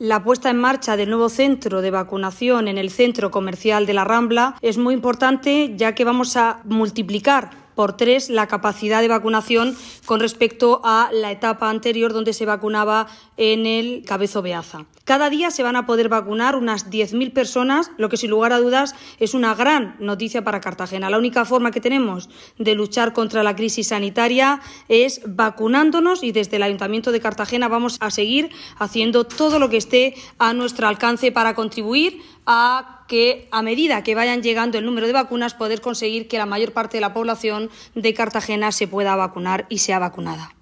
La puesta en marcha del nuevo centro de vacunación en el centro comercial de la Rambla es muy importante ya que vamos a multiplicar por tres la capacidad de vacunación con respecto a la etapa anterior donde se vacunaba en el Cabezo Beaza. Cada día se van a poder vacunar unas 10.000 personas, lo que sin lugar a dudas es una gran noticia para Cartagena. La única forma que tenemos de luchar contra la crisis sanitaria es vacunándonos y desde el Ayuntamiento de Cartagena vamos a seguir haciendo todo lo que esté a nuestro alcance para contribuir a que a medida que vayan llegando el número de vacunas poder conseguir que la mayor parte de la población de Cartagena se pueda vacunar y sea vacunada.